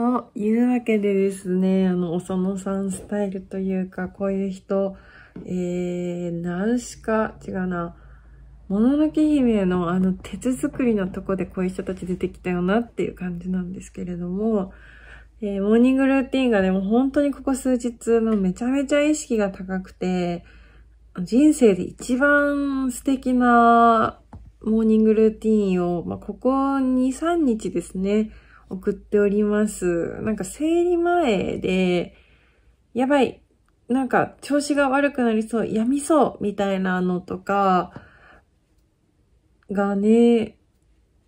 というわけでですね、あの、おそのさんスタイルというか、こういう人、えー、ナウシカ、違うな、もののけ姫のあの、鉄作りのとこでこういう人たち出てきたよなっていう感じなんですけれども、えー、モーニングルーティンがでも本当にここ数日のめちゃめちゃ意識が高くて、人生で一番素敵なモーニングルーティンを、まあ、ここ2、3日ですね、送っております。なんか生理前で、やばい、なんか調子が悪くなりそう、やみそう、みたいなのとか、がね、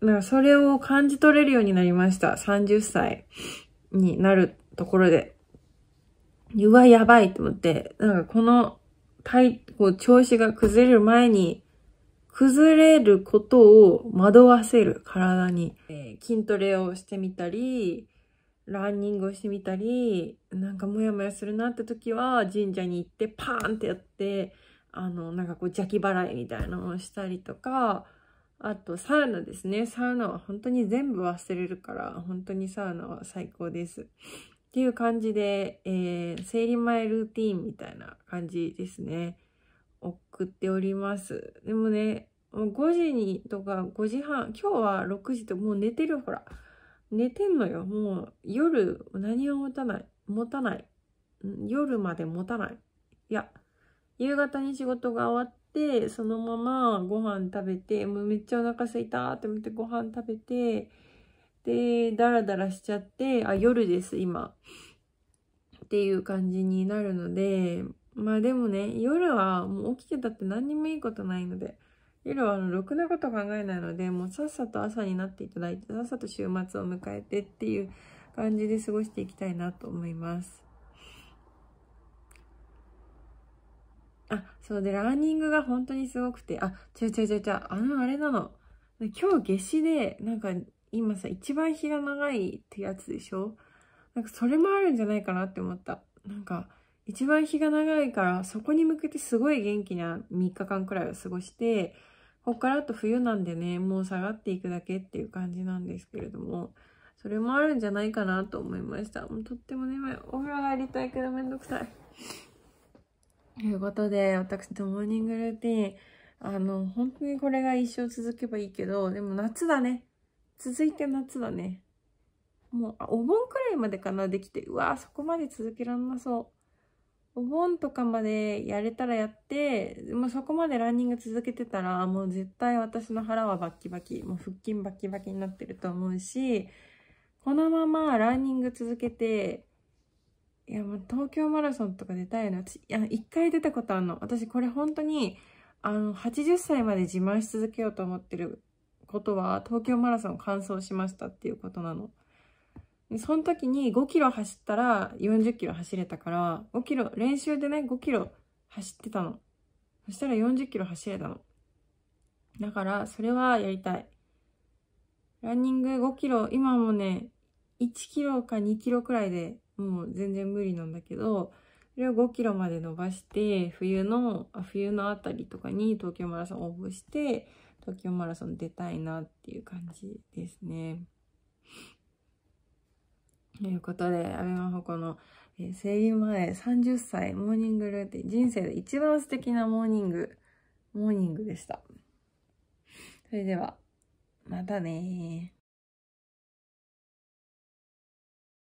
なんかそれを感じ取れるようになりました。30歳になるところで。うわ、やばいと思って、なんかこの体、こう調子が崩れる前に、崩れることを惑わせる体に、えー、筋トレをしてみたり、ランニングをしてみたり、なんかモヤモヤするなって時は神社に行ってパーンってやって、あの、なんかこう邪気払いみたいなのをしたりとか、あとサウナですね。サウナは本当に全部忘れるから、本当にサウナは最高です。っていう感じで、えー、生理前ルーティンみたいな感じですね。送っております。でもね、5時にとか5時半、今日は6時ともう寝てるほら。寝てんのよ。もう夜何を持たない。持たない。夜まで持たない。いや、夕方に仕事が終わって、そのままご飯食べて、もうめっちゃお腹すいたって思ってご飯食べて、で、ダラダラしちゃって、あ、夜です、今。っていう感じになるので、まあでもね、夜はもう起きてたって何にもいいことないので、夜はあのろくなこと考えないのでもうさっさと朝になっていただいてさっさと週末を迎えてっていう感じで過ごしていきたいなと思います。あ、そうで、ラーニングが本当にすごくて、あ、ちゃちゃちゃちゃ、あの、あれなの。今日夏至で、なんか、今さ、一番日が長いってやつでしょなんか、それもあるんじゃないかなって思った。なんか、一番日が長いから、そこに向けてすごい元気な3日間くらいを過ごして、こっからあと冬なんでね、もう下がっていくだけっていう感じなんですけれども、それもあるんじゃないかなと思いました。もうとっても眠い。お風呂入りたいけどめんどくさい。ということで、私のモーニングルーティン、あの、本当にこれが一生続けばいいけど、でも夏だね。続いて夏だね。もう、お盆くらいまでかな、できて。うわそこまで続けらんなそう。お盆とかまでやれたらやって、もうそこまでランニング続けてたら、もう絶対私の腹はバッキバキ、もう腹筋バッキバキになってると思うし、このままランニング続けて、いや、もう東京マラソンとか出たいの、私、いや、一回出たことあるの。私これ本当に、あの、80歳まで自慢し続けようと思ってることは、東京マラソン完走しましたっていうことなの。その時に5キロ走ったら40キロ走れたから、5キロ、練習でね、5キロ走ってたの。そしたら40キロ走れたの。だから、それはやりたい。ランニング5キロ、今もね、1キロか2キロくらいでもう全然無理なんだけど、それを5キロまで伸ばして、冬の、あ冬のあたりとかに東京マラソン応募して、東京マラソン出たいなっていう感じですね。ということで、安倍真帆の、え生理前30歳モーニングルーティン、人生で一番素敵なモーニング、モーニングでした。それでは、またね